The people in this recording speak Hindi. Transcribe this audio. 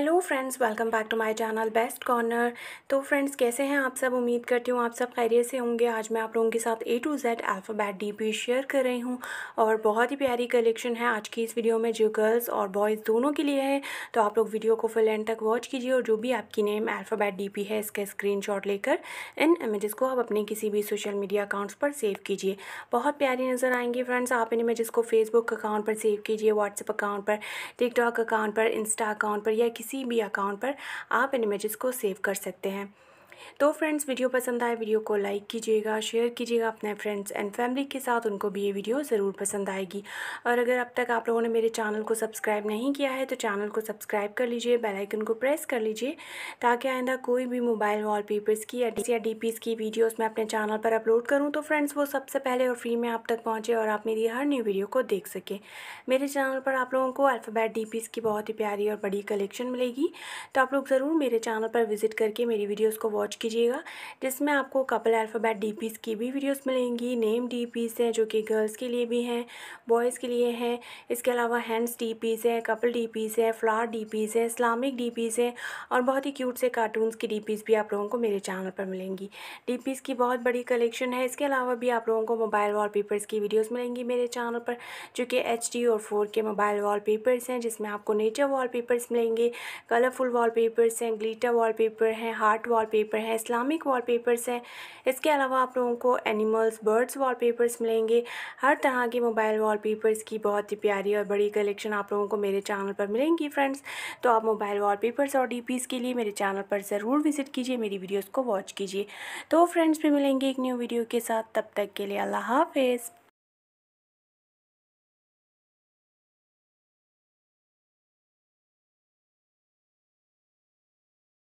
hello friends welcome back to my channel best corner तो फ्रेंड्स कैसे हैं आप सब उम्मीद करती हूँ आप सब खैरियत से होंगे आज मैं आप लोगों के साथ A to Z alphabet D P share कर रही हूँ और बहुत ही प्यारी कलेक्शन है आज की इस वीडियो में जो गर्ल्स और बॉयज़ दोनों के लिए है तो आप लोग वीडियो को फुल एंड तक वॉच कीजिए और जो भी आपकी नेम एल्फ़ाबैट डी पी है इसका स्क्रीन लेकर इन इमेज़ को आप अपने किसी भी सोशल मीडिया अकाउंट्स पर सेव कीजिए बहुत प्यारी नज़र आएंगी फ्रेंड्स आप इन इमेज़ को फेसबुक अकाउंट पर सेव कीजिए व्हाट्सअप अकाउंट पर टिकटॉक अकाउंट पर इंस्टा अकाउंट पर या किसी किसी भी अकाउंट पर आप इन इमेजेस को सेव कर सकते हैं तो फ्रेंड्स वीडियो पसंद आए वीडियो को लाइक कीजिएगा शेयर कीजिएगा अपने फ्रेंड्स एंड फैमिली के साथ उनको भी ये वीडियो ज़रूर पसंद आएगी और अगर अब तक आप लोगों ने मेरे चैनल को सब्सक्राइब नहीं किया है तो चैनल को सब्सक्राइब कर लीजिए बेलाइकन को प्रेस कर लीजिए ताकि आइंदा कोई भी मोबाइल वॉल की या डी की वीडियोज़ मैं अपने चैनल पर अपलोड करूँ तो फ्रेंड्स वो सबसे पहले और फ्री में आप तक पहुँचे और आप मेरी हर न्यू वीडियो को देख सकें मेरे चैनल पर आप लोगों को अल्फ़ाबेट डी की बहुत ही प्यारी और बड़ी कलेक्शन मिलेगी तो आप लोग ज़रूर मेरे चैनल पर विजिट करके मेरी वीडियोज़ को वॉच वॉच कीजिएगा जिसमें आपको कपल अल्फ़ाबेट डी की भी वीडियोस मिलेंगी नेम डी हैं जो कि गर्ल्स के लिए भी हैं बॉयज़ के लिए हैं इसके अलावा हैंड्स डी हैं कपल डी है फ्लावर डी है इस्लामिक डी है और बहुत ही क्यूट से कार्टून्स की डी भी आप लोगों को मेरे चैनल पर मिलेंगी डी की बहुत बड़ी कलेक्शन है इसके अलावा भी आप लोगों को मोबाइल वाल की वीडियोज़ मिलेंगी मेरे चैनल पर जो कि एच और फोर के मोबाइल वाल हैं जिसमें आपको नेचर वाल मिलेंगे कलरफुल वाल हैं ग्लीटर वाल हैं हार्ट वाल हैं इस्लामिक वॉलपेपर्स हैं इसके अलावा आप लोगों को एनिमल्स बर्ड्स वॉलपेपर्स मिलेंगे हर तरह के मोबाइल वॉलपेपर्स की बहुत ही प्यारी और बड़ी कलेक्शन आप लोगों को मेरे चैनल पर मिलेंगी फ्रेंड्स तो आप मोबाइल पेपर्स और डी के लिए मेरे चैनल पर ज़रूर विजिट कीजिए मेरी वीडियोज़ को वॉच कीजिए तो फ्रेंड्स भी मिलेंगे एक न्यू वीडियो के साथ तब तक के लिए अल्लाह हाफिज़